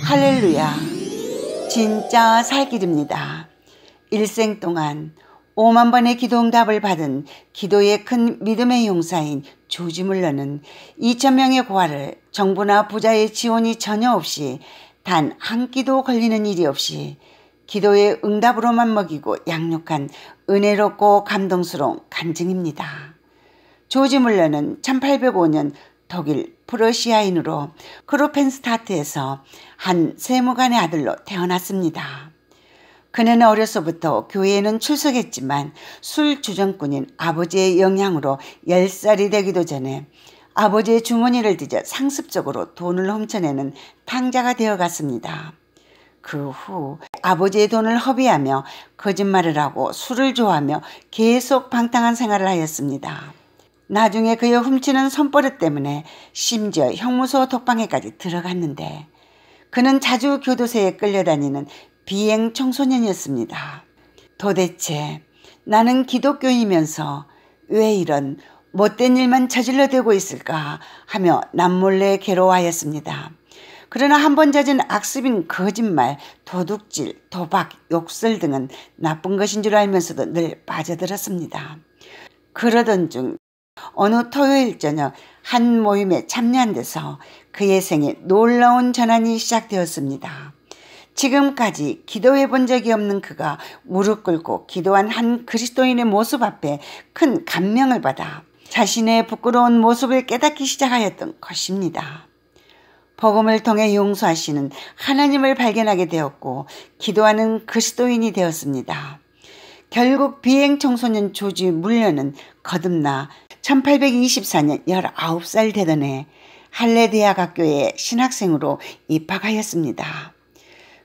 할렐루야. 진짜 살 길입니다. 일생 동안 5만 번의 기도 응답을 받은 기도의 큰 믿음의 용사인 조지 물러는 2천 명의 고아를 정부나 부자의 지원이 전혀 없이 단 한 끼도 걸리는 일이 없이 기도의 응답으로만 먹이고 양육한 은혜롭고 감동스러운 간증입니다. 조지 물러는 1805년 독일 프로시아인으로 크로펜스타트에서 한 세무관의 아들로 태어났습니다. 그는 어려서부터 교회에는 출석했지만 술 주정꾼인 아버지의 영향으로 10살이 되기도 전에 아버지의 주머니를 뒤져 상습적으로 돈을 훔쳐내는 탕자가 되어갔습니다. 그 후 아버지의 돈을 허비하며 거짓말을 하고 술을 좋아하며 계속 방탕한 생활을 하였습니다. 나중에 그의 훔치는 손버릇 때문에 심지어 형무소 독방에까지 들어갔는데 그는 자주 교도소에 끌려다니는 비행 청소년이었습니다. 도대체 나는 기독교이면서 왜 이런 못된 일만 저질러 대고 있을까 하며 남몰래 괴로워하였습니다. 그러나 한 번잦은 악습인 거짓말, 도둑질, 도박, 욕설 등은 나쁜 것인 줄 알면서도 늘 빠져들었습니다. 그러던 중 어느 토요일 저녁 한 모임에 참여한 데서 그의 생에 놀라운 전환이 시작되었습니다. 지금까지 기도해 본 적이 없는 그가 무릎 꿇고 기도한 한 그리스도인의 모습 앞에 큰 감명을 받아 자신의 부끄러운 모습을 깨닫기 시작하였던 것입니다. 복음을 통해 용서하시는 하나님을 발견하게 되었고 기도하는 그리스도인이 되었습니다. 결국 비행 청소년 조지 물려는 거듭나 1824년 19살 되던 해 할레디아 학교에 신학생으로 입학하였습니다.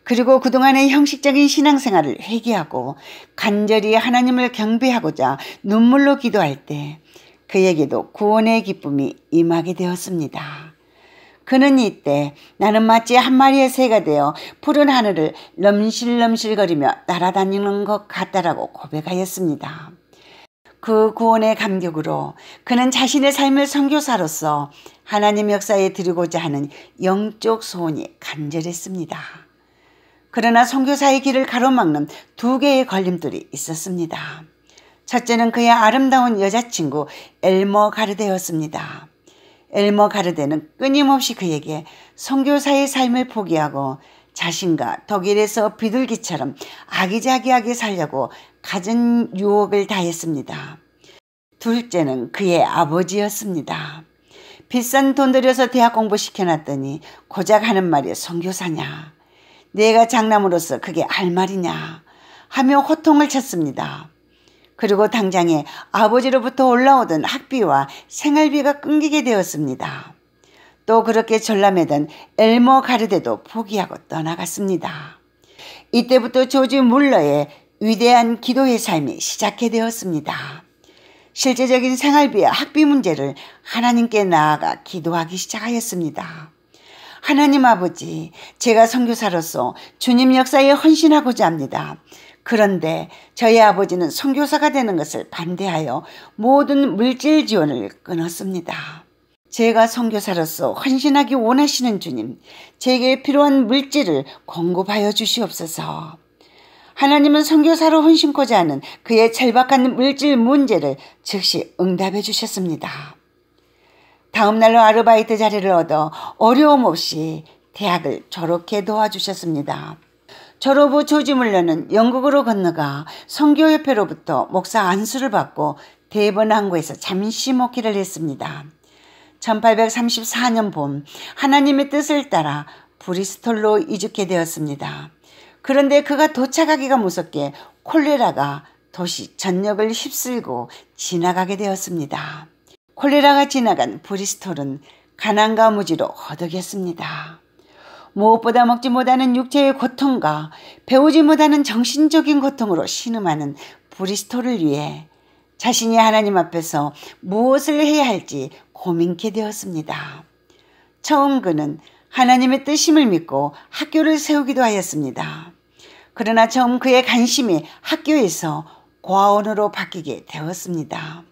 그리고 그동안의 형식적인 신앙생활을 회개하고 간절히 하나님을 경배하고자 눈물로 기도할 때 그에게도 구원의 기쁨이 임하게 되었습니다. 그는 이때 나는 마치 한 마리의 새가 되어 푸른 하늘을 넘실넘실거리며 날아다니는 것 같다라고 고백하였습니다. 그 구원의 감격으로 그는 자신의 삶을 선교사로서 하나님 역사에 드리고자 하는 영적 소원이 간절했습니다. 그러나 선교사의 길을 가로막는 두 개의 걸림돌이 있었습니다. 첫째는 그의 아름다운 여자친구 엘머 가르데였습니다. 엘머 가르데는 끊임없이 그에게 선교사의 삶을 포기하고 자신과 독일에서 비둘기처럼 아기자기하게 살려고 갖은 유혹을 다했습니다. 둘째는 그의 아버지였습니다. 비싼 돈 들여서 대학 공부 시켜놨더니 고작 하는 말이 선교사냐. 내가 장남으로서 그게 할 말이냐. 하며 호통을 쳤습니다. 그리고 당장에 아버지로부터 올라오던 학비와 생활비가 끊기게 되었습니다. 또 그렇게 전람회던 엘모 가르데도 포기하고 떠나갔습니다. 이때부터 조지 물러의 위대한 기도의 삶이 시작해 되었습니다. 실제적인 생활비와 학비 문제를 하나님께 나아가 기도하기 시작하였습니다. 하나님 아버지, 제가 선교사로서 주님 역사에 헌신하고자 합니다. 그런데 저희 아버지는 선교사가 되는 것을 반대하여 모든 물질 지원을 끊었습니다. 제가 선교사로서 헌신하기 원하시는 주님, 제게 필요한 물질을 공급하여 주시옵소서. 하나님은 선교사로 헌신코자 하는 그의 절박한 물질 문제를 즉시 응답해 주셨습니다. 다음 날로 아르바이트 자리를 얻어 어려움 없이 대학을 졸업해 도와주셨습니다. 졸업 후 조지물러는 영국으로 건너가 선교협회로부터 목사 안수를 받고 대번 항구에서 잠시 목기를 했습니다. 1834년 봄 하나님의 뜻을 따라 브리스톨로 이주케 되었습니다. 그런데 그가 도착하기가 무섭게 콜레라가 도시 전역을 휩쓸고 지나가게 되었습니다. 콜레라가 지나간 브리스톨은 가난과 무지로 허덕였습니다. 무엇보다 먹지 못하는 육체의 고통과 배우지 못하는 정신적인 고통으로 신음하는 브리스톨을 위해 자신이 하나님 앞에서 무엇을 해야 할지 고민케 되었습니다. 처음 그는 하나님의 뜻임을 믿고 학교를 세우기도 하였습니다. 그러나 처음 그의 관심이 학교에서 고아원으로 바뀌게 되었습니다.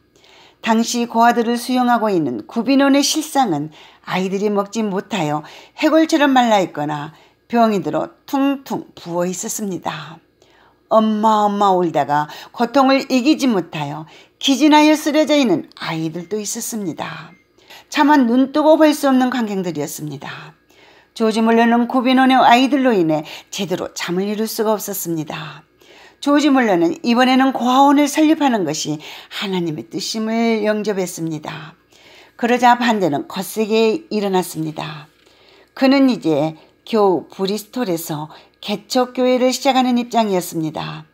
당시 고아들을 수용하고 있는 구빈논의 실상은 아이들이 먹지 못하여 해골처럼 말라 있거나 병이 들어 퉁퉁 부어 있었습니다. 엄마 엄마 울다가 고통을 이기지 못하여 기진하여 쓰러져 있는 아이들도 있었습니다. 차마 눈뜨고 볼 수 없는 광경들이었습니다. 조지 물러는 고비논의 아이들로 인해 제대로 잠을 이룰 수가 없었습니다. 조지 물러는 이번에는 고아원을 설립하는 것이 하나님의 뜻임을 영접했습니다. 그러자 반대는 거세게 일어났습니다. 그는 이제 겨우 브리스톨에서 개척교회를 시작하는 입장이었습니다.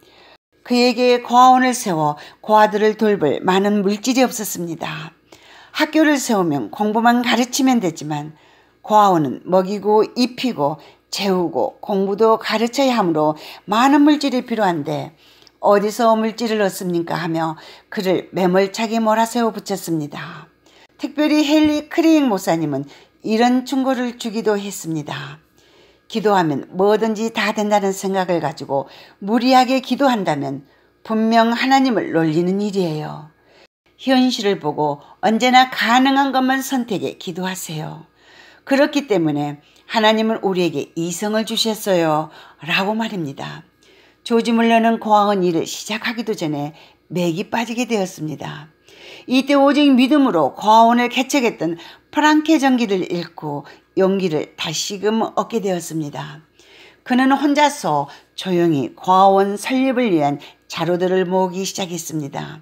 그에게 고아원을 세워 고아들을 돌볼 많은 물질이 없었습니다. 학교를 세우면 공부만 가르치면 되지만 고아원은 먹이고 입히고 재우고 공부도 가르쳐야 하므로 많은 물질이 필요한데 어디서 물질을 얻습니까 하며 그를 매몰차게 몰아세워 붙였습니다. 특별히 헨리 크리잉 목사님은 이런 충고를 주기도 했습니다. 기도하면 뭐든지 다 된다는 생각을 가지고 무리하게 기도한다면 분명 하나님을 놀리는 일이에요. 현실을 보고 언제나 가능한 것만 선택해 기도하세요. 그렇기 때문에 하나님은 우리에게 이성을 주셨어요. 라고 말입니다. 조지 물러는 고아원 일을 시작하기도 전에 맥이 빠지게 되었습니다. 이때 오직 믿음으로 고아원을 개척했던 프랑케 전기를 잃고 용기를 다시금 얻게 되었습니다. 그는 혼자서 조용히 과원 설립을 위한 자료들을 모으기 시작했습니다.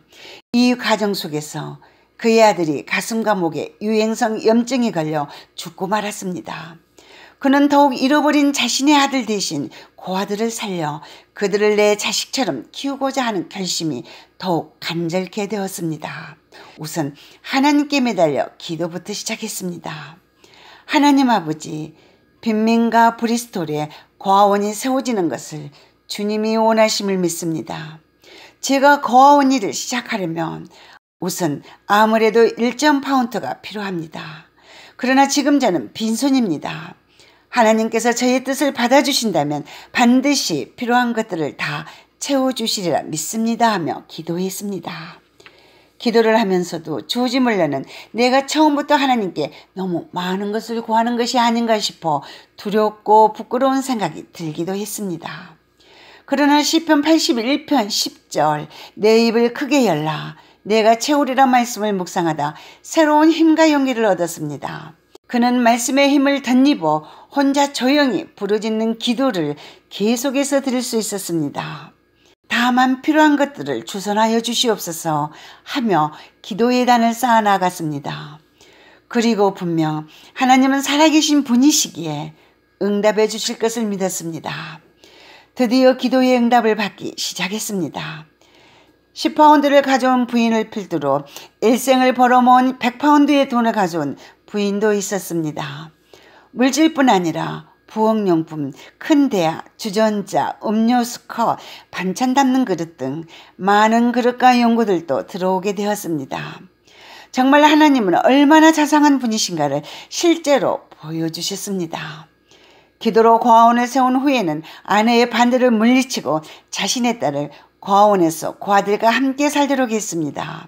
이 과정 속에서 그의 아들이 가슴과 목에 유행성 염증이 걸려 죽고 말았습니다. 그는 더욱 잃어버린 자신의 아들 대신 고아들을 살려 그들을 내 자식처럼 키우고자 하는 결심이 더욱 간절케 되었습니다. 우선 하나님께 매달려 기도부터 시작했습니다. 하나님 아버지, 빈민과 브리스톨에 고아원이 세워지는 것을 주님이 원하심을 믿습니다. 제가 고아원 일을 시작하려면 우선 아무래도 일정 파운트가 필요합니다. 그러나 지금 저는 빈손입니다. 하나님께서 저의 뜻을 받아주신다면 반드시 필요한 것들을 다 채워주시리라 믿습니다 하며 기도했습니다. 기도를 하면서도 조짐을 여는 내가 처음부터 하나님께 너무 많은 것을 구하는 것이 아닌가 싶어 두렵고 부끄러운 생각이 들기도 했습니다. 그러나 시편 81편 10절 내 입을 크게 열라 내가 채우리라 말씀을 묵상하다 새로운 힘과 용기를 얻었습니다. 그는 말씀의 힘을 덧입어 혼자 조용히 부르짖는 기도를 계속해서 드릴 수 있었습니다. 다만 필요한 것들을 주선하여 주시옵소서 하며 기도의 단을 쌓아 나갔습니다. 그리고 분명 하나님은 살아계신 분이시기에 응답해 주실 것을 믿었습니다. 드디어 기도의 응답을 받기 시작했습니다. 10파운드를 가져온 부인을 필두로 일생을 벌어모은 100파운드의 돈을 가져온 부인도 있었습니다. 물질뿐 아니라 부엌용품, 큰 대, 주전자, 음료수 커 반찬 담는 그릇 등 많은 그릇과 용구들도 들어오게 되었습니다. 정말 하나님은 얼마나 자상한 분이신가를 실제로 보여주셨습니다. 기도로 과원을 세운 후에는 아내의 반대를 물리치고 자신의 딸을 과원에서 과들과 함께 살도록 했습니다.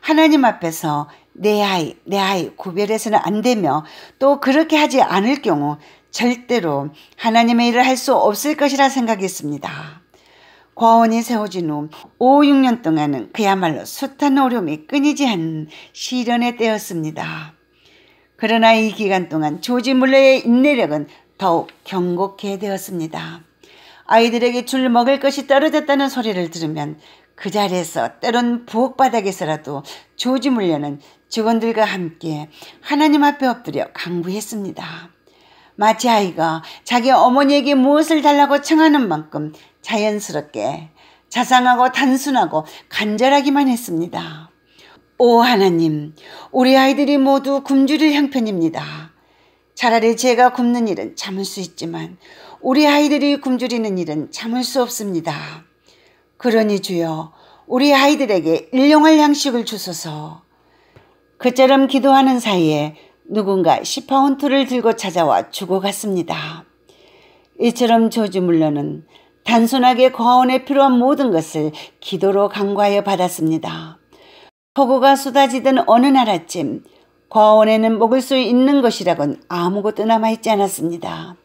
하나님 앞에서 내 아이, 내 아이 구별해서는 안 되며 또 그렇게 하지 않을 경우 절대로 하나님의 일을 할 수 없을 것이라 생각했습니다. 과원이 세워진 후 5, 6년 동안은 그야말로 숱한 어려움이 끊이지 않는 시련의 때였습니다. 그러나 이 기간 동안 조지 물러의 인내력은 더욱 경곡해 되었습니다. 아이들에게 줄 먹을 것이 떨어졌다는 소리를 들으면 그 자리에서 때론 부엌 바닥에서라도 조지 물려는 직원들과 함께 하나님 앞에 엎드려 강구했습니다. 마치아이가 자기 어머니에게 무엇을 달라고 청하는 만큼 자연스럽게 자상하고 단순하고 간절하기만 했습니다. 오 하나님, 우리 아이들이 모두 굶주릴 형편입니다. 차라리 제가 굶는 일은 참을 수 있지만 우리 아이들이 굶주리는 일은 참을 수 없습니다. 그러니 주여 우리 아이들에게 일용할 양식을 주소서. 그처럼 기도하는 사이에 누군가 10파운트를 들고 찾아와 주고 갔습니다. 이처럼 조지 물러는 단순하게 과원에 필요한 모든 것을 기도로 강과하여 받았습니다. 폭우가 쏟아지던 어느 날 아침 과원에는 먹을 수 있는 것이라곤 아무것도 남아있지 않았습니다.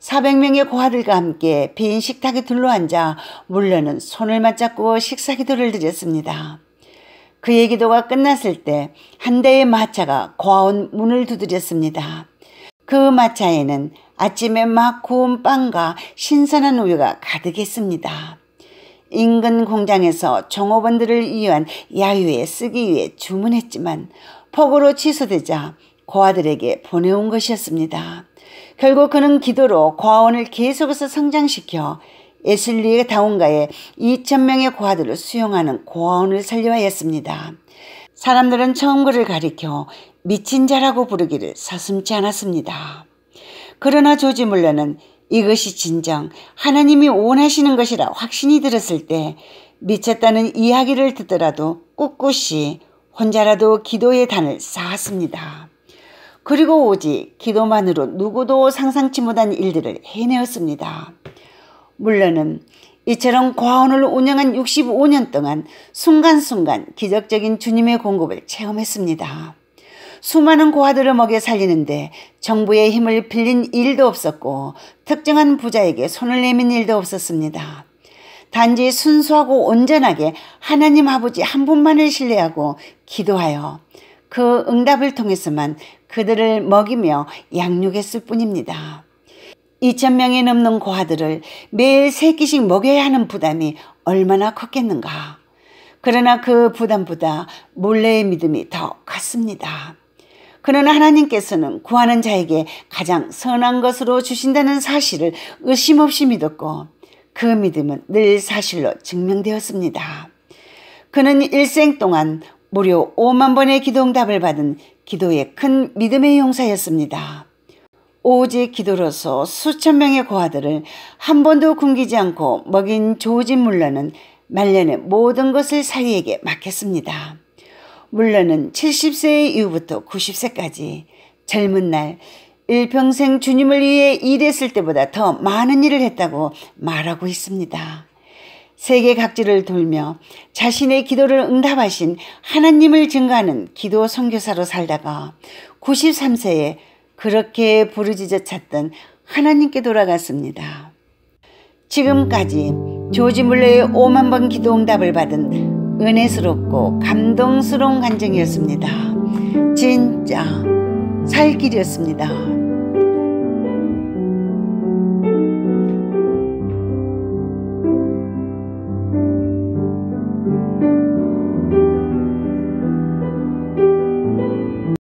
400명의 고아들과 함께 빈 식탁에 둘러앉아 물러는 손을 맞잡고 식사 기도를 드렸습니다. 그의 기도가 끝났을 때 한 대의 마차가 고아원 문을 두드렸습니다. 그 마차에는 아침에 막 구운 빵과 신선한 우유가 가득했습니다. 인근 공장에서 종업원들을 위한 야유에 쓰기 위해 주문했지만 폭우로 취소되자 고아들에게 보내온 것이었습니다. 결국 그는 기도로 고아원을 계속해서 성장시켜 에슬리의 다운가에 2천명의 고아들을 수용하는 고아원을 설립하였습니다. 사람들은 처음 그를 가리켜 미친 자라고 부르기를 서슴지 않았습니다. 그러나 조지 물러는 이것이 진정 하나님이 원하시는 것이라 확신이 들었을 때 미쳤다는 이야기를 듣더라도 꿋꿋이 혼자라도 기도의 단을 쌓았습니다. 그리고 오직 기도만으로 누구도 상상치 못한 일들을 해내었습니다. 물론은 이처럼 과원을 운영한 65년 동안 순간순간 기적적인 주님의 공급을 체험했습니다. 수많은 고아들을 먹여 살리는데 정부의 힘을 빌린 일도 없었고 특정한 부자에게 손을 내민 일도 없었습니다. 단지 순수하고 온전하게 하나님 아버지 한 분만을 신뢰하고 기도하여 그 응답을 통해서만 그들을 먹이며 양육했을 뿐입니다. 2천 명이 넘는 고아들을 매일 세 끼씩 먹여야 하는 부담이 얼마나 컸겠는가. 그러나 그 부담보다 몰래의 믿음이 더 컸습니다. 그러나 하나님께서는 구하는 자에게 가장 선한 것으로 주신다는 사실을 의심 없이 믿었고 그 믿음은 늘 사실로 증명되었습니다. 그는 일생 동안 무려 5만 번의 기도응답을 받은 기도의 큰 믿음의 용사였습니다. 오직 기도로서 수천 명의 고아들을 한 번도 굶기지 않고 먹인 조진 물러는 말년의 모든 것을 사위에게 맡겼습니다. 물러는 70세 이후부터 90세까지 젊은 날 일평생 주님을 위해 일했을 때보다 더 많은 일을 했다고 말하고 있습니다. 세계 각지를 돌며 자신의 기도를 응답하신 하나님을 증가하는 기도 선교사로 살다가 93세에 그렇게 부르짖어 찾던 하나님께 돌아갔습니다. 지금까지 조지 물레의 5만 번 기도 응답을 받은 은혜스럽고 감동스러운 간증이었습니다. 진짜 살 길이었습니다.